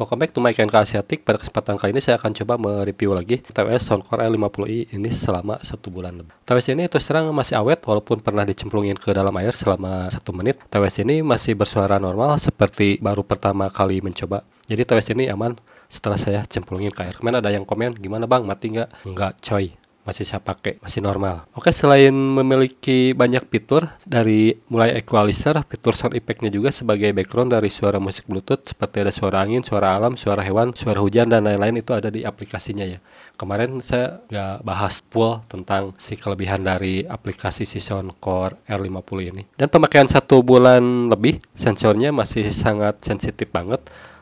Welcome back to my channel Asiatic. Pada kesempatan kali ini saya akan coba mereview lagi TWS Soundcore L50i ini selama satu bulan lebih. TWS ini terus terang masih awet walaupun pernah dicemplungin ke dalam air selama satu menit. TWS ini masih bersuara normal seperti baru pertama kali mencoba. Jadi TWS ini aman setelah saya cemplungin ke air. Kemarin ada yang komen, gimana bang mati nggak? Nggak coy masih saya pakai, masih normal. Oke, selain memiliki banyak fitur dari mulai equalizer, fitur sound effectnya juga sebagai background dari suara musik bluetooth seperti ada suara angin, suara alam, suara hewan, suara hujan dan lain-lain itu ada di aplikasinya ya. Kemarin saya nggak bahas full tentang si kelebihan dari aplikasi si Core R50 ini. Dan pemakaian satu bulan lebih, sensornya masih sangat sensitif banget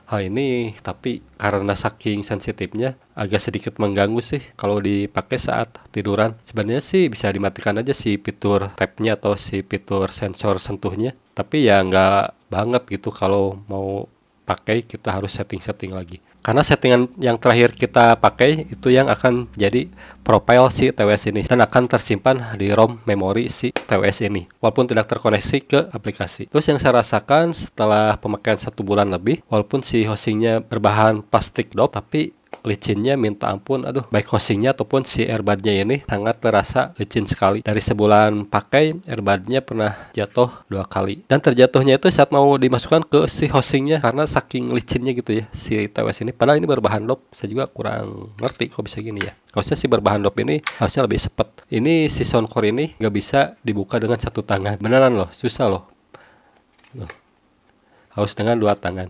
hal ini tapi karena saking sensitifnya agak sedikit mengganggu sih kalau dipakai saat tiduran sebenarnya sih bisa dimatikan aja si fitur tapnya atau si fitur sensor sentuhnya tapi ya nggak banget gitu kalau mau pakai kita harus setting-setting lagi karena settingan yang terakhir kita pakai itu yang akan jadi profile si TWS ini dan akan tersimpan di ROM memori si TWS ini walaupun tidak terkoneksi ke aplikasi terus yang saya rasakan setelah pemakaian satu bulan lebih walaupun si hostingnya berbahan plastik dop tapi licinnya minta ampun aduh baik hostingnya ataupun si earbudnya ini sangat terasa licin sekali dari sebulan pakai earbudnya pernah jatuh dua kali dan terjatuhnya itu saat mau dimasukkan ke si housingnya karena saking licinnya gitu ya si TWS ini padahal ini berbahan lop saya juga kurang ngerti kok bisa gini ya harusnya si berbahan lop ini harusnya lebih sepet ini si soundcore ini nggak bisa dibuka dengan satu tangan beneran loh susah loh, loh. harus dengan dua tangan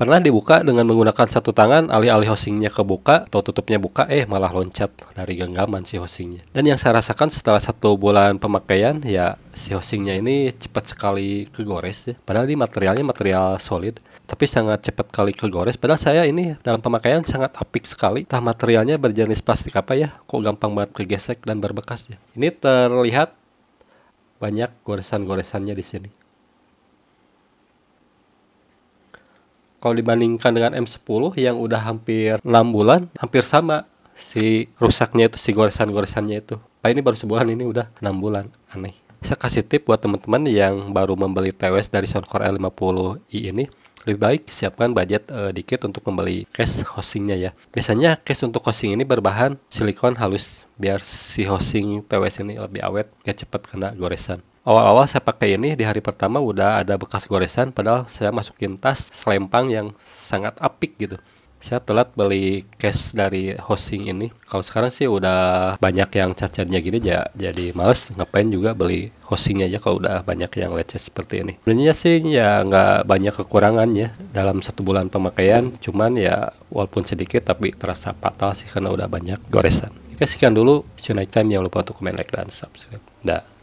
Pernah dibuka dengan menggunakan satu tangan, alih-alih housingnya kebuka atau tutupnya buka, eh malah loncat dari genggaman si housingnya Dan yang saya rasakan setelah satu bulan pemakaian, ya si housingnya ini cepat sekali kegores ya. Padahal ini materialnya material solid, tapi sangat cepat kali kegores. Padahal saya ini dalam pemakaian sangat apik sekali. Tah materialnya berjenis plastik apa ya, kok gampang banget kegesek dan berbekas ya. Ini terlihat banyak goresan-goresannya di sini. Kalau dibandingkan dengan M10 yang udah hampir 6 bulan, hampir sama si rusaknya itu, si goresan-goresannya itu. Pak ini baru sebulan, ini udah 6 bulan. Aneh. Saya kasih tip buat teman-teman yang baru membeli TWS dari Soundcore L50i ini lebih baik siapkan budget e, dikit untuk membeli case hostingnya ya. Biasanya case untuk hosting ini berbahan silikon halus biar si hosting TWS ini lebih awet, gak cepat kena goresan. Awal-awal saya pakai ini di hari pertama udah ada bekas goresan padahal saya masukin tas selempang yang sangat apik gitu. Saya telat beli case dari hosting ini. Kalau sekarang sih udah banyak yang cacarnya gini ya, jadi males ngapain juga beli hostingnya aja kalau udah banyak yang lecet seperti ini. Sebenarnya sih ya nggak banyak kekurangannya dalam satu bulan pemakaian, cuman ya walaupun sedikit tapi terasa fatal sih karena udah banyak goresan. Oke sekian dulu, see you next time. Jangan lupa untuk komen, like, dan subscribe. Dah.